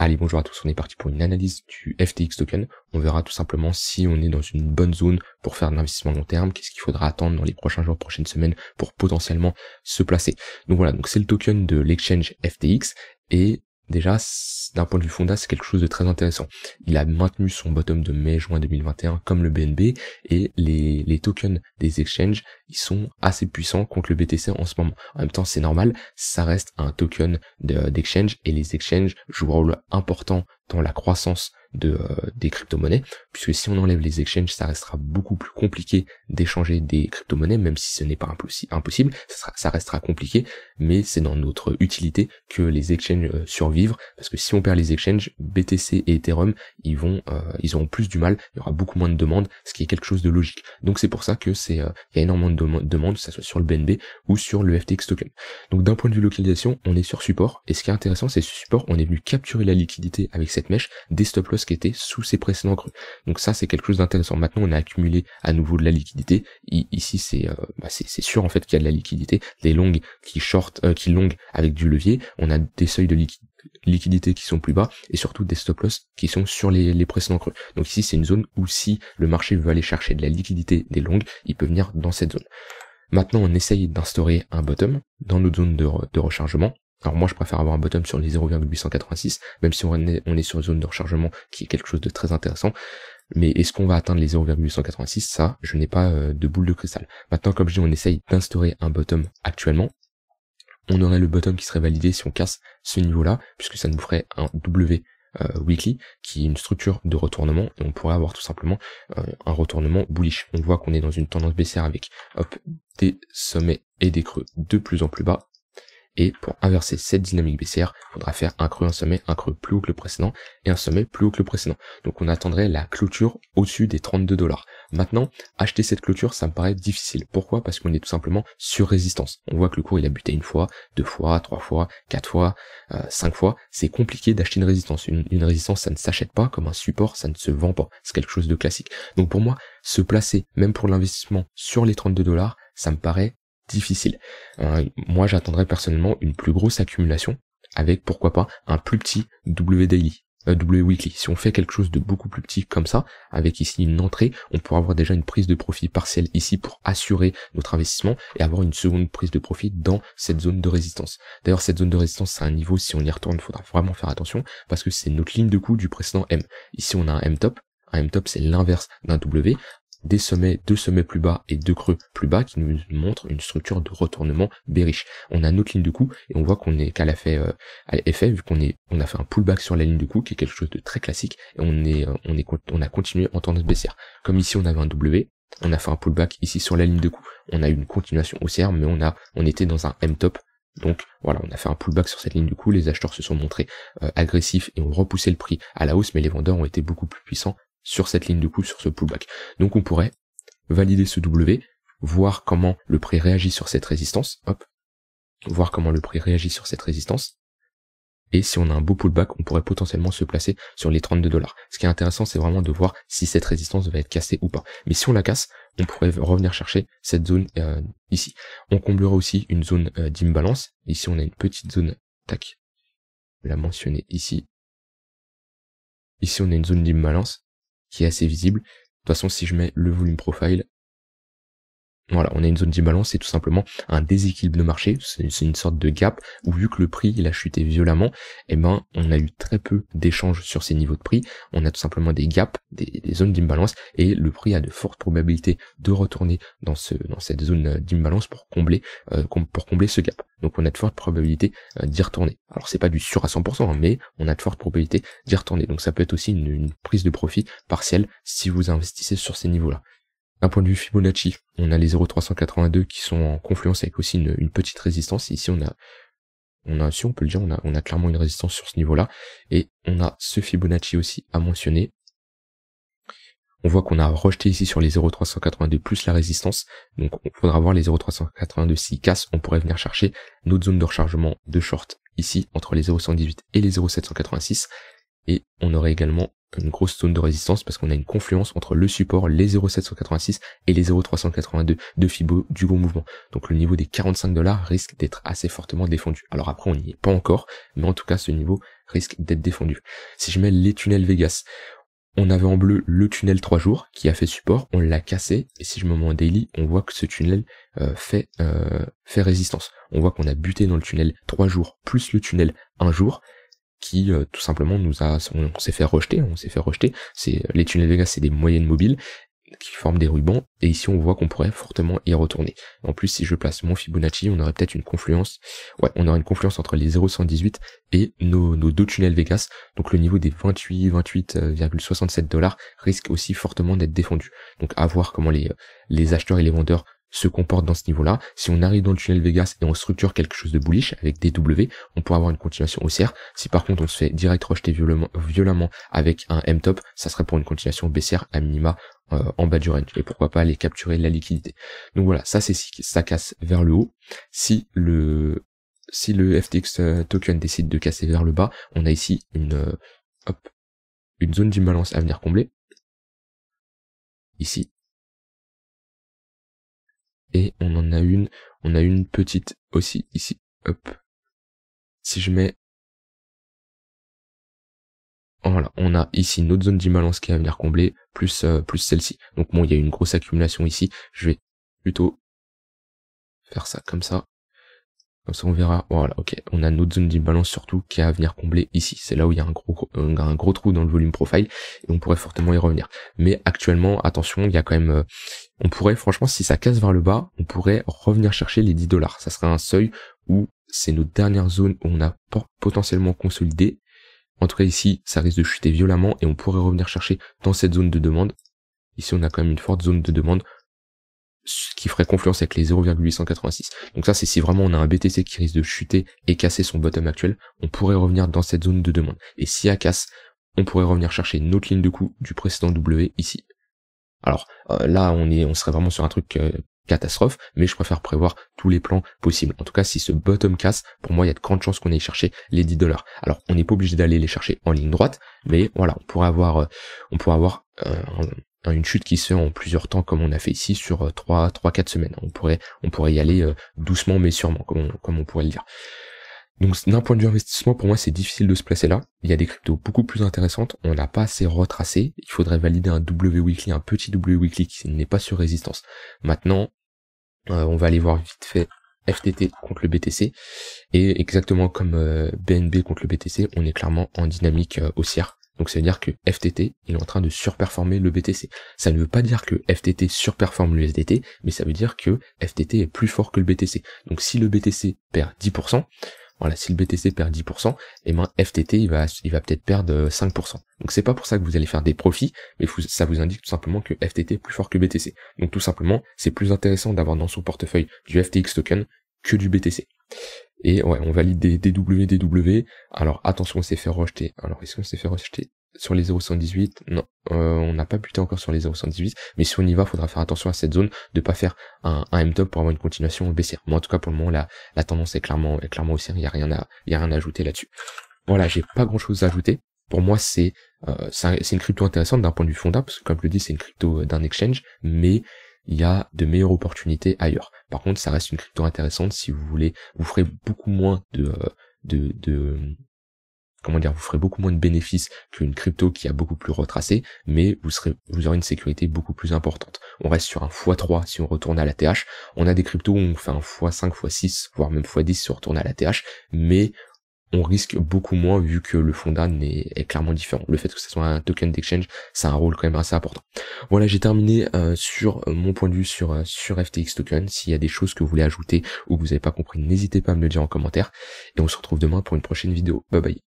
Allez, bonjour à tous, on est parti pour une analyse du FTX token. On verra tout simplement si on est dans une bonne zone pour faire de l'investissement long terme, qu'est-ce qu'il faudra attendre dans les prochains jours, prochaines semaines pour potentiellement se placer. Donc voilà, donc c'est le token de l'exchange FTX et déjà, d'un point de vue fonda, c'est quelque chose de très intéressant. Il a maintenu son bottom de mai-juin 2021 comme le BNB et les, les, tokens des exchanges, ils sont assez puissants contre le BTC en ce moment. En même temps, c'est normal, ça reste un token d'exchange et les exchanges jouent un rôle important dans la croissance de, euh, des crypto-monnaies, puisque si on enlève les exchanges, ça restera beaucoup plus compliqué d'échanger des crypto-monnaies, même si ce n'est pas impossible, ça, ça restera compliqué, mais c'est dans notre utilité que les exchanges euh, survivent, parce que si on perd les exchanges, BTC et Ethereum, ils vont, euh, ils auront plus du mal, il y aura beaucoup moins de demandes, ce qui est quelque chose de logique. Donc c'est pour ça que c'est, il y a énormément de demandes, que ce soit sur le BNB ou sur le FTX token. Donc d'un point de vue localisation, on est sur support, et ce qui est intéressant, c'est ce support, on est venu capturer la liquidité avec cette mèche des stop loss qui étaient sous ces précédents creux. Donc ça c'est quelque chose d'intéressant. Maintenant on a accumulé à nouveau de la liquidité. ici euh, bah, c'est c'est sûr en fait qu'il y a de la liquidité, des longues qui short euh, qui longuent avec du levier, on a des seuils de liquidité qui sont plus bas et surtout des stop loss qui sont sur les, précédents creux. Donc ici c'est une zone où si le marché veut aller chercher de la liquidité des longues, il peut venir dans cette zone. Maintenant on essaye d'instaurer un bottom dans notre zone de rechargement alors moi je préfère avoir un bottom sur les 0,886, même si on est, sur une zone de rechargement qui est quelque chose de très intéressant. Mais est-ce qu'on va atteindre les 0,886 Ça, je n'ai pas euh, de boule de cristal. Maintenant, comme je dis, on essaye d'instaurer un bottom actuellement. On aurait le bottom qui serait validé si on casse ce niveau-là, puisque ça nous ferait un W euh, weekly, qui est une structure de retournement, et on pourrait avoir tout simplement euh, un retournement bullish. On voit qu'on est dans une tendance baissière avec hop, des sommets et des creux de plus en plus bas, et pour inverser cette dynamique baissière, il faudra faire un creux, un sommet, un creux plus haut que le précédent et un sommet plus haut que le précédent. Donc on attendrait la clôture au-dessus des 32 dollars. Maintenant, acheter cette clôture, ça me paraît difficile. Pourquoi Parce qu'on est tout simplement sur résistance. On voit que le cours, il a buté une fois, deux fois, trois fois, quatre fois, euh, cinq fois. C'est compliqué d'acheter une résistance. Une, une résistance, ça ne s'achète pas comme un support, ça ne se vend pas. C'est quelque chose de classique. Donc pour moi, se placer, même pour l'investissement, sur les 32 dollars, ça me paraît difficile. Euh, moi, j'attendrais personnellement une plus grosse accumulation avec pourquoi pas un plus petit W daily, euh, W weekly. Si on fait quelque chose de beaucoup plus petit comme ça, avec ici une entrée, on pourra avoir déjà une prise de profit partielle ici pour assurer notre investissement et avoir une seconde prise de profit dans cette zone de résistance. D'ailleurs, cette zone de résistance, c'est un niveau, si on y retourne, il faudra vraiment faire attention parce que c'est notre ligne de coût du précédent M. Ici, on a un M top, un M top c'est l'inverse d'un W des sommets, deux sommets plus bas et deux creux plus bas qui nous montrent une structure de retournement bearish. On a notre ligne de coup et on voit qu'on est qu'à la fait, effet euh, vu qu'on est, on a fait un pullback sur la ligne de coup qui est quelque chose de très classique et on est, euh, on est, on a continué en tendance baissière. Comme ici on avait un W, on a fait un pullback ici sur la ligne de coup. On a eu une continuation haussière mais on a, on était dans un M top donc voilà, on a fait un pullback sur cette ligne de coup, les acheteurs se sont montrés euh, agressifs et ont repoussé le prix à la hausse, mais les vendeurs ont été beaucoup plus puissants sur cette ligne de coup, sur ce pullback. Donc on pourrait valider ce W, voir comment le prix réagit sur cette résistance, hop, voir comment le prix réagit sur cette résistance. Et si on a un beau pullback, on pourrait potentiellement se placer sur les 32 dollars. Ce qui est intéressant, c'est vraiment de voir si cette résistance va être cassée ou pas. Mais si on la casse, on pourrait revenir chercher cette zone euh, ici. On comblera aussi une zone euh, d'imbalance. Ici, on a une petite zone, tac, la mentionner ici. Ici, on a une zone d'imbalance qui est assez visible. De toute façon, si je mets le volume profile, voilà, on a une zone d'imbalance, c'est tout simplement un déséquilibre de marché, c'est une sorte de gap où vu que le prix il a chuté violemment, et eh ben on a eu très peu d'échanges sur ces niveaux de prix, on a tout simplement des gaps, des, zones d'imbalance et le prix a de fortes probabilités de retourner dans ce dans cette zone euh, d'imbalance pour combler euh, pour combler ce gap. Donc on a de fortes probabilités euh, d'y retourner. Alors c'est pas du sûr à 100%, hein, mais on a de fortes probabilités d'y retourner. Donc ça peut être aussi une, une prise de profit partielle si vous investissez sur ces niveaux-là. Un point de vue Fibonacci, on a les 0,382 qui sont en confluence avec aussi une, petite résistance. Ici, on a, on a, si on peut le dire, on a, on a clairement une résistance sur ce niveau-là. Et on a ce Fibonacci aussi à mentionner. On voit qu'on a rejeté ici sur les 0,382 plus la résistance. Donc, on faudra voir les 0,382 s'ils cassent. On pourrait venir chercher notre zone de rechargement de short ici entre les 0,118 et les 0,786. Et on aurait également une grosse zone de résistance parce qu'on a une confluence entre le support, les 0,786 et les 0,382 de Fibo du gros mouvement. Donc le niveau des 45 dollars risque d'être assez fortement défendu. Alors après, on n'y est pas encore, mais en tout cas, ce niveau risque d'être défendu. Si je mets les tunnels Vegas, on avait en bleu le tunnel 3 jours qui a fait support, on l'a cassé, et si je me mets en daily, on voit que ce tunnel euh, fait, euh, fait résistance. On voit qu'on a buté dans le tunnel 3 jours plus le tunnel 1 jour, qui euh, tout simplement nous a, on, s'est fait rejeter, on s'est fait rejeter. C'est les tunnels Vegas c'est des moyennes mobiles qui forment des rubans, et ici on voit qu'on pourrait fortement y retourner. En plus, si je place mon Fibonacci, on aurait peut-être une confluence, ouais, on aurait une confluence entre les 0,118 et nos, nos, deux tunnels Vegas, donc le niveau des 28, 28,67 euh, dollars risque aussi fortement d'être défendu. Donc à voir comment les, euh, les acheteurs et les vendeurs se comporte dans ce niveau-là. Si on arrive dans le tunnel Vegas et on structure quelque chose de bullish avec DW, on pourra avoir une continuation haussière. Si par contre on se fait direct rejeter violemment, avec un M-top, ça serait pour une continuation baissière à minima euh, en bas du range et pourquoi pas aller capturer la liquidité. Donc voilà, ça c'est si ça casse vers le haut. Si le si le FTX euh, token décide de casser vers le bas, on a ici une euh, hop, une zone d'imbalance à venir combler. Ici, et on en a une, on a une petite aussi ici. Hop. Si je mets voilà, on a ici notre zone d'imbalance qui va venir combler, plus, euh, plus celle-ci. Donc bon, il y a une grosse accumulation ici. Je vais plutôt faire ça comme ça. Comme ça, on verra. Voilà, ok. On a notre zone d'imbalance surtout qui est à venir combler ici. C'est là où il y a un gros, euh, un gros trou dans le volume profile et on pourrait fortement y revenir. Mais actuellement, attention, il y a quand même, euh, on pourrait, franchement, si ça casse vers le bas, on pourrait revenir chercher les 10 dollars. Ça serait un seuil où c'est notre dernière zone où on a potentiellement consolidé. En tout cas, ici, ça risque de chuter violemment et on pourrait revenir chercher dans cette zone de demande. Ici, on a quand même une forte zone de demande ce qui ferait confluence avec les 0,886. Donc ça, c'est si vraiment on a un BTC qui risque de chuter et casser son bottom actuel, on pourrait revenir dans cette zone de demande. Et si elle casse, on pourrait revenir chercher une autre ligne de coût du précédent W ici. Alors euh, là, on est, on serait vraiment sur un truc euh, catastrophe, mais je préfère prévoir tous les plans possibles. En tout cas, si ce bottom casse, pour moi, il y a de grandes chances qu'on aille chercher les 10 dollars. Alors, on n'est pas obligé d'aller les chercher en ligne droite, mais voilà, on pourrait avoir, euh, on pourrait avoir une chute qui se fait en plusieurs temps comme on a fait ici sur 3 euh, trois 4 semaines. On pourrait on pourrait y aller euh, doucement mais sûrement comme on, comme on pourrait le dire. Donc d'un point de vue investissement, pour moi, c'est difficile de se placer là. Il y a des cryptos beaucoup plus intéressantes. On n'a pas assez retracé. Il faudrait valider un W weekly, un petit W weekly qui n'est pas sur résistance. Maintenant, euh, on va aller voir vite fait FTT contre le BTC. Et exactement comme BNB contre le BTC, on est clairement en dynamique haussière. Donc ça veut dire que FTT, il est en train de surperformer le BTC. Ça ne veut pas dire que FTT surperforme le SDT, mais ça veut dire que FTT est plus fort que le BTC. Donc si le BTC perd 10%, voilà, si le BTC perd 10%, et eh ben FTT il va, il va peut-être perdre 5%. Euh, Donc c'est pas pour ça que vous allez faire des profits, mais ça vous indique tout simplement que FTT est plus fort que BTC. Donc tout simplement, c'est plus intéressant d'avoir dans son portefeuille du FTX token que du BTC. Et ouais, on valide des DW, Alors attention, on s'est fait rejeter. Alors est-ce qu'on s'est fait rejeter sur les 0,118 Non, euh, on n'a pas buté encore sur les 0,118. Mais si on y va, il faudra faire attention à cette zone de pas faire un, un M top pour avoir une continuation baissière. Moi en tout cas pour le moment la, la tendance est clairement est clairement haussière. Il n'y a rien à y a rien à ajouter là-dessus. Voilà, j'ai pas grand chose à ajouter. Pour moi, c'est euh, c'est une crypto intéressante d'un point de vue fondamental, parce que comme je le dis, c'est une crypto euh, d'un exchange, mais il y a de meilleures opportunités ailleurs. Par contre, ça reste une crypto intéressante si vous voulez, vous ferez beaucoup moins de, euh, de, de comment dire, vous ferez beaucoup moins de bénéfices qu'une crypto qui a beaucoup plus retracé, mais vous serez, vous aurez une sécurité beaucoup plus importante. On reste sur un x3 si on retourne à la TH. On a des cryptos où on fait un x5, x6, voire même x10 si on retourne à la TH, mais on risque beaucoup moins vu que le fonds est, est, clairement différent. Le fait que ce soit un token d'exchange, ça a un rôle quand même assez important. Voilà, j'ai terminé euh, sur euh, mon point de vue sur, euh, sur FTX Token. S'il y a des choses que vous voulez ajouter ou que vous n'avez pas compris, n'hésitez pas à me le dire en commentaire. Et on se retrouve demain pour une prochaine vidéo. Bye bye.